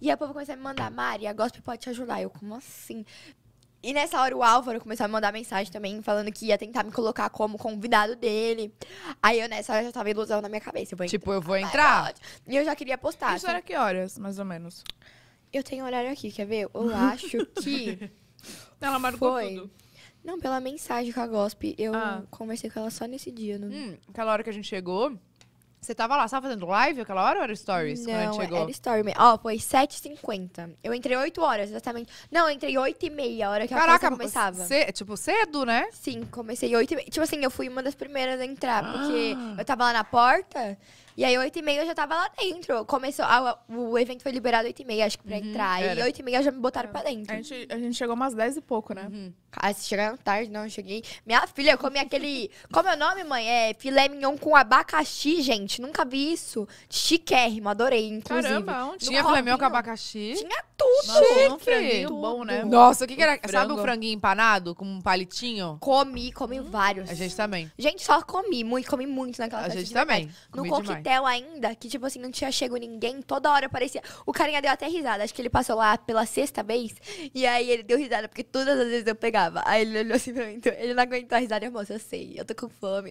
E aí o povo começou a me mandar, Mari, a gospel pode te ajudar. Eu, como assim? E nessa hora o Álvaro começou a me mandar mensagem também, falando que ia tentar me colocar como convidado dele. Aí eu nessa hora já tava ilusão na minha cabeça. Eu tipo, eu vou entrar? E eu já queria postar. Isso era que horas, mais ou menos? Eu tenho horário aqui, quer ver? Eu acho que. Ela marcou foi... tudo. Não, pela mensagem com a Gospe, eu ah. conversei com ela só nesse dia. No... Hum, aquela hora que a gente chegou, você tava lá, você tava fazendo live aquela hora ou era stories não, quando a gente chegou? era story. Ó, oh, foi 7h50. Eu entrei 8 horas, exatamente. Não, eu entrei 8h30, a hora que Caraca, a começava. Cê, tipo, cedo, né? Sim, comecei 8h30. Tipo assim, eu fui uma das primeiras a entrar, porque ah. eu tava lá na porta... E aí, 8 e meia eu já tava lá dentro. Começou. A, o evento foi liberado 8 e meia, acho que pra uhum, entrar. Era. E 8 e meia já me botaram é. pra dentro. A gente, a gente chegou umas 10 e pouco, né? Uhum. Ah, vocês chegaram tarde, não, eu cheguei. Minha filha, eu comi aquele. Como é o nome, mãe? É filé mignon com abacaxi, gente. Nunca vi isso. Chiquérrimo, adorei, inclusive. Caramba, onde? Tinha filé mignon com abacaxi? Tinha tudo. Nossa, um franguinho bom, né? Nossa, o que, que era? O Sabe o franguinho empanado com um palitinho? Comi, comi hum. vários. A gente também. Gente, só comi muito, comi muito naquela A gente também. Não comi hotel ainda, que, tipo assim, não tinha chego ninguém, toda hora parecia. O carinha deu até risada. Acho que ele passou lá pela sexta vez. E aí ele deu risada, porque todas as vezes eu pegava. Aí ele olhou assim pra mim, então, ele não aguentou a risada, irmão eu sei, eu tô com fome.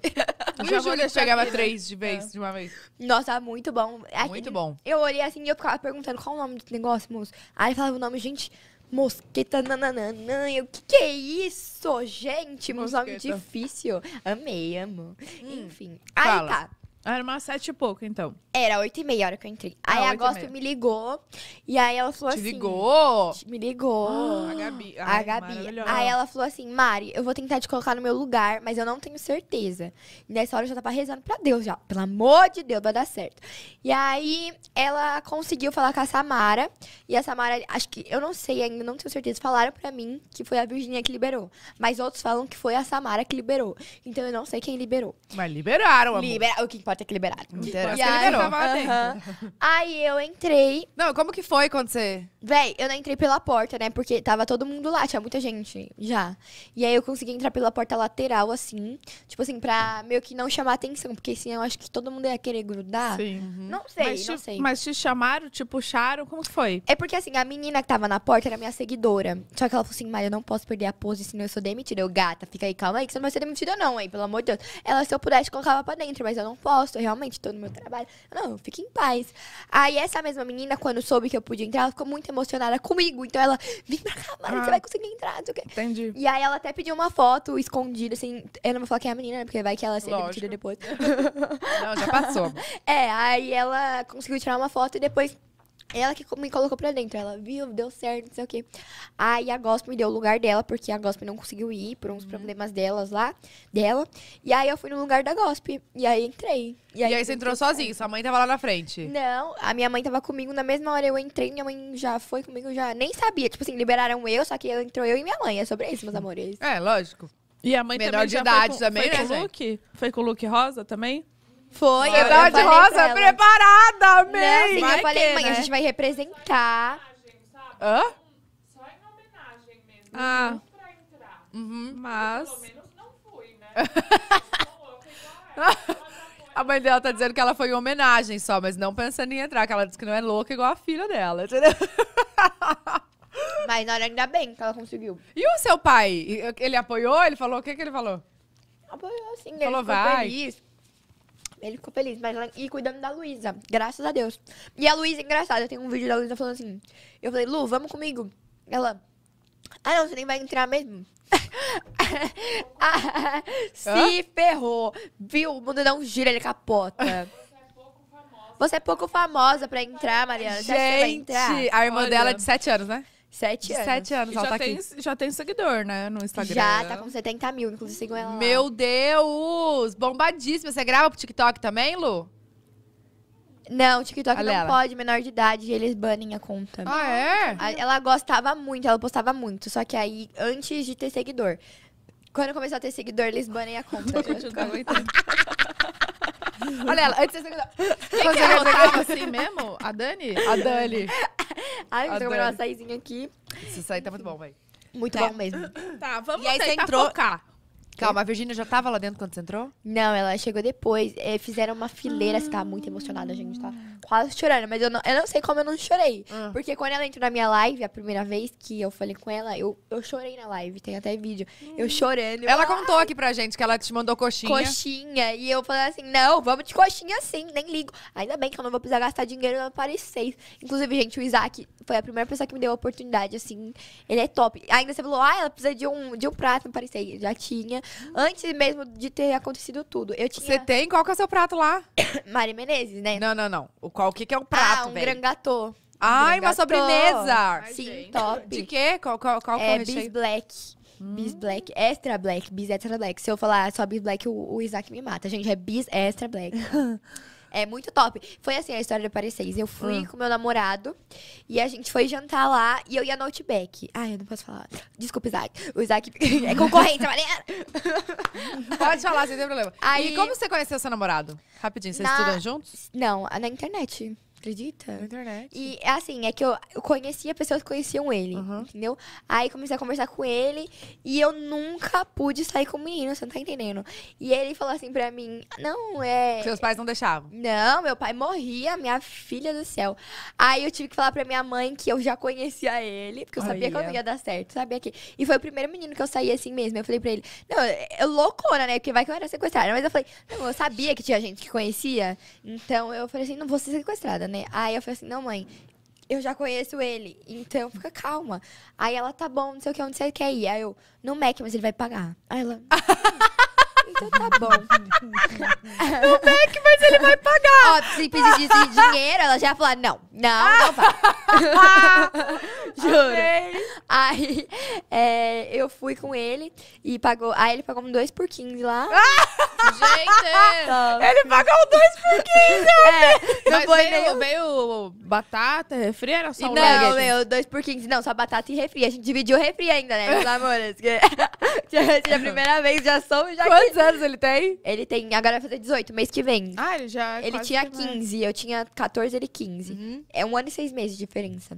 Eu Já Júlia chegava três de vez, é. de uma vez. Nossa, muito bom. É muito bom. Eu olhei assim e eu ficava perguntando qual o nome do negócio, moço. Aí falava o nome, gente. Mosqueta nananã. Eu, que que é isso, gente? um nome difícil. Amei, amo. Hum, Enfim. Fala. Aí tá. Era umas sete e pouco, então. Era oito e meia a hora que eu entrei. Ah, aí a Gosto me ligou. E aí ela falou Te assim... ligou? Me ligou. Ah, a Gabi. Ai, a Gabi. Aí ela falou assim, Mari, eu vou tentar te colocar no meu lugar, mas eu não tenho certeza. E nessa hora eu já tava rezando pra Deus já. Pelo amor de Deus, vai dar certo. E aí ela conseguiu falar com a Samara. E a Samara, acho que... Eu não sei ainda, não tenho certeza. Falaram pra mim que foi a Virginia que liberou. Mas outros falam que foi a Samara que liberou. Então eu não sei quem liberou. Mas liberaram, amor. Libera... O que pode ter que liberar. Inteira. E aí, liberou. Uhum. aí eu entrei. Não, como que foi quando você. Véi, eu não entrei pela porta, né? Porque tava todo mundo lá, tinha muita gente já. E aí eu consegui entrar pela porta lateral, assim. Tipo assim, pra meio que não chamar atenção. Porque assim, eu acho que todo mundo ia querer grudar. Sim. Uhum. Não sei, mas não te, sei. Mas te chamaram, te puxaram, como foi? É porque assim, a menina que tava na porta era minha seguidora. Só que ela falou assim, Maria, eu não posso perder a pose, senão eu sou demitida. Eu, gata, fica aí, calma aí, que você não vai ser demitida, não, hein? Pelo amor de Deus. Ela, se eu pudesse, colocava pra dentro, mas eu não posso gosto, realmente, estou no meu trabalho. Não, fique em paz. Aí essa mesma menina, quando soube que eu podia entrar, ela ficou muito emocionada comigo. Então ela, vem pra cá, Mari, ah, você vai conseguir entrar, não sei o quê. Entendi. E aí ela até pediu uma foto escondida, assim. Eu não vou falar quem é a menina, né? Porque vai que ela seja demitida depois. não, já passou. é, aí ela conseguiu tirar uma foto e depois é ela que me colocou pra dentro. Ela viu, deu certo, não sei o quê. Aí a gospel me deu o lugar dela, porque a gospel não conseguiu ir por uns uhum. problemas delas lá, dela. E aí eu fui no lugar da gospel E aí entrei. E aí, e aí você entrou sozinho, sua mãe tava lá na frente. Não, a minha mãe tava comigo na mesma hora. Eu entrei, minha mãe já foi comigo, já nem sabia. Tipo assim, liberaram eu, só que entrou eu e minha mãe. É sobre isso, meus uhum. amores. É, lógico. E a mãe Menor também de idade foi né? com, foi com o look? Foi com o look rosa também? Foi. a eu, tava de rosa preparada, amei. Não, sim, eu falei, mãe, né? a gente vai representar. Hã? Só em homenagem mesmo. Ah. Pra entrar. Uhum, mas... Pelo menos não fui, né? A mãe dela tá dizendo que ela foi em homenagem só, mas não pensando em entrar, que ela disse que não é louca igual a filha dela, entendeu? Mas hora ainda bem que ela conseguiu. E o seu pai? Ele apoiou? Ele falou? O que, que ele falou? Apoiou, sim. Falou, vai. feliz. Ele ficou feliz, mas ela... e cuidando da Luísa, graças a Deus. E a Luísa, engraçada, tem um vídeo da Luísa falando assim. Eu falei, Lu, vamos comigo. Ela, ah não, você nem vai entrar mesmo. Ah, se Hã? ferrou. Viu? O mundo dá um giro, ele capota. Você é pouco famosa pra entrar, Mariana. Gente, entrar? a irmã Olha. dela é de 7 anos, né? Sete anos. Sete anos, ela já tá tem, aqui. Já tem seguidor, né, no Instagram. Já, tá com 70 mil, inclusive sigam ela lá. Meu Deus! Bombadíssima. Você grava pro TikTok também, Lu? Não, o TikTok Olha não ela. pode, menor de idade, eles banem a conta. Ah, é? ela gostava muito, ela postava muito. Só que aí, antes de ter seguidor. Quando começou a ter seguidor, eles banem a conta. Eu Olha ela, antes de ter seguidor. Quem que é assim mesmo? A Dani? A Dani. Ai, vou comer um açaizinho aqui. Esse aí tá muito bom, velho. Muito é. bom mesmo. Tá, vamos e aí você entrou, focar. Calma, a Virgínia já tava lá dentro quando você entrou? Não, ela chegou depois. É, fizeram uma fileira, você tava tá muito emocionada, gente. tava tá quase chorando, mas eu não, eu não sei como eu não chorei. Ah. Porque quando ela entrou na minha live, a primeira vez que eu falei com ela, eu, eu chorei na live, tem até vídeo. Hum. Eu chorando. ela contou aqui pra gente que ela te mandou coxinha. Coxinha. E eu falei assim: não, vamos de coxinha sim, nem ligo. Ainda bem que eu não vou precisar gastar dinheiro no Paris 6. Inclusive, gente, o Isaac foi a primeira pessoa que me deu a oportunidade, assim. Ele é top. Ainda você falou, ah, ela precisa de um, de um prato no Paris 6. Já tinha. Uhum. Antes mesmo de ter acontecido tudo. Eu tinha... Você tem? Qual que é o seu prato lá? Mari Menezes, né? Não, não, não. O, qual, o que, que é o ah, prato, Ah, um grangatô. Ai, uma sobremesa! Ai, Sim, gente. top. De quê? Qual, qual, qual é, é o recheio? Bis Black. Hum. Bis Black, Extra Black, Bis Extra Black. Se eu falar só Bis Black, o, o Isaac me mata. Gente, é Bis Extra Black. É muito top. Foi assim a história do aparecês. Eu fui hum. com meu namorado e a gente foi jantar lá e eu ia no Outback. Ai, eu não posso falar. Desculpa, Isaac. O Isaac é concorrente, valeu. Pode falar, sem problema. Aí... E como você conheceu seu namorado? Rapidinho, vocês na... estudam juntos? Não, na internet. Acredita? Na internet. E é assim, é que eu, eu conhecia pessoas que conheciam ele, uhum. entendeu? Aí comecei a conversar com ele e eu nunca pude sair com o menino, você não tá entendendo. E ele falou assim pra mim: não, é. Seus pais não deixavam? Não, meu pai morria, minha filha do céu. Aí eu tive que falar pra minha mãe que eu já conhecia ele, porque eu sabia que eu não ia dar certo, sabia que. E foi o primeiro menino que eu saí assim mesmo. Eu falei pra ele: não, eu é, é loucona, né? Porque vai que eu era sequestrada. Mas eu falei: não, eu sabia que tinha gente que conhecia, então eu falei assim: não vou ser sequestrada né? Aí eu falei assim, não, mãe, eu já conheço ele, então fica calma. Aí ela, tá bom, não sei o que, onde você quer ir. Aí eu, no Mac, mas ele vai pagar. Aí ela, hum, então tá bom. no Mac, mas ele vai pagar. Ó, se pedisse dinheiro, ela já ia falar, não, não, não vai. Juro. Amei. Aí é, eu fui com ele e pagou. Aí ele pagou um 2 por 15 lá. Gente! Ele pagou 2 por 15, veio, nem... veio batata, refri, era só e o Não, nugget. meu, dois por 15. Não, só batata e refri. A gente dividiu o refri ainda, né, meus amores? Que... é a primeira vez, já somos, já... Quantos que... anos ele tem? Ele tem, agora vai fazer 18, mês que vem. Ah, ele já... É ele tinha 15, mais. eu tinha 14, ele 15. Uhum. É um ano e seis meses de diferença.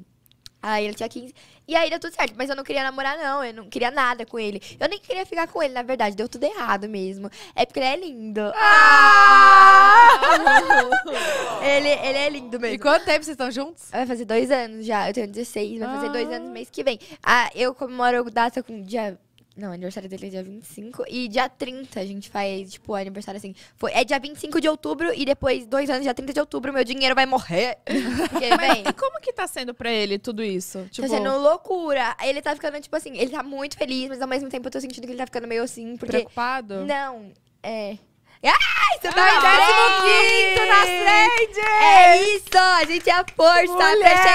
Aí ele tinha 15. E aí deu tudo certo, mas eu não queria namorar, não. Eu não queria nada com ele. Eu nem queria ficar com ele, na verdade. Deu tudo errado mesmo. É porque ele é lindo. Ah! ah! ele, ele é lindo mesmo. E quanto tempo vocês estão juntos? Vai fazer dois anos já. Eu tenho 16, vai fazer dois ah. anos mês que vem. Ah, eu comemoro data com dia não, aniversário dele é dia 25. E dia 30 a gente faz, tipo, aniversário assim. Foi, é dia 25 de outubro e depois, dois anos, dia 30 de outubro, meu dinheiro vai morrer. Porque, Mas e como que tá sendo pra ele tudo isso? Tá tipo... Tá sendo loucura. Ele tá ficando, tipo assim, ele tá muito feliz, mas ao mesmo tempo eu tô sentindo que ele tá ficando meio assim, porque... Preocupado? Não, é... Ai, você tá ah, em 15 nas trends! É isso! A gente é a força, Mulher.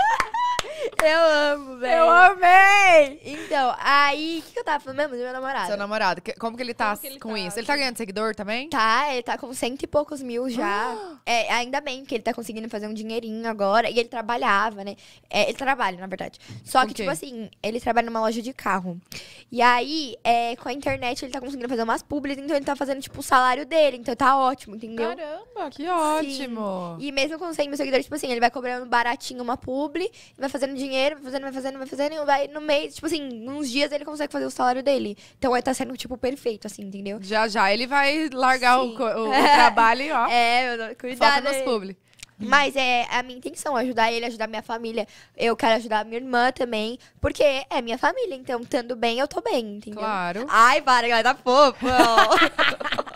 Eu amo, velho. Eu amei! Então, aí, o que, que eu tava falando mesmo do meu namorado? Seu namorado, que- como que ele tá que ele com tá? isso? Ele tá ganhando seguidor também? Tá, ele tá com cento e poucos mil já. É, ainda bem que ele tá conseguindo fazer um dinheirinho agora. E ele trabalhava, né? É, ele trabalha, na verdade. Só que, tipo assim, ele trabalha numa loja de carro. E aí, é, com a internet, ele tá conseguindo fazer umas publis, então ele tá fazendo, tipo, o salário dele. Então tá ótimo, entendeu? Caramba, que ótimo. E mesmo com 100 mil seguidores, tipo assim, ele vai cobrando baratinho uma publi, vai fazendo dinheiro, vai fazendo, vai fazendo, vai fazendo, vai no mês, tipo assim, uns dias ele consegue fazer o salário dele. Então aí é, tá sendo, tipo, perfeito, assim, entendeu? Já já ele vai largar o, o, o trabalho e ó. É, cuidado. Foca nos publi. Mas é a minha intenção, ajudar ele, ajudar minha família. Eu quero ajudar minha irmã também, porque é minha família, então, estando bem, eu tô bem, entendeu? Claro. Ai, para, galera, tá fofo.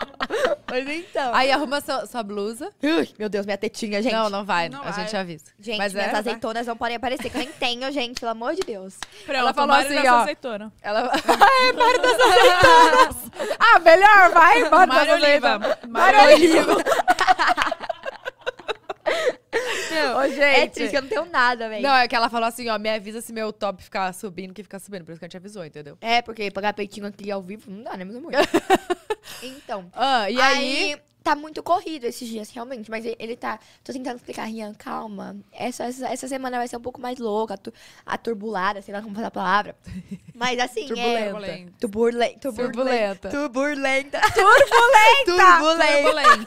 Mas então. Aí arruma sua, sua blusa. Ui, meu Deus, minha tetinha, gente. Não, não vai. Não a vai. gente avisa. Gente, Mas minhas é, azeitonas não podem aparecer, que eu nem tenho, gente, pelo amor de Deus. Pronto, ela falou assim, ó. Azeitona. Ela... Ah, é, Mário das azeitonas. ah, melhor, vai, Mário das azeitonas. Mário Oliva. Meu, Ô, gente. É triste, eu não tenho nada, velho. Não, é que ela falou assim, ó, me avisa se meu top ficar subindo, que ficar subindo. Por isso que a gente avisou, entendeu? É, porque pagar peitinho aqui ao vivo não dá, né, é muito. questão. Ah, e aí... aí tá muito corrido esses dias, realmente. Mas ele tá. Tô tentando explicar, Rian, calma. Essa, essa, essa semana vai ser um pouco mais louca, tu, aturbulada, sei lá como falar a palavra. Mas assim, turbulenta. é. Turbulenta. Turbulenta. Turbulenta. Turbulenta. Turbulenta. Turbulenta.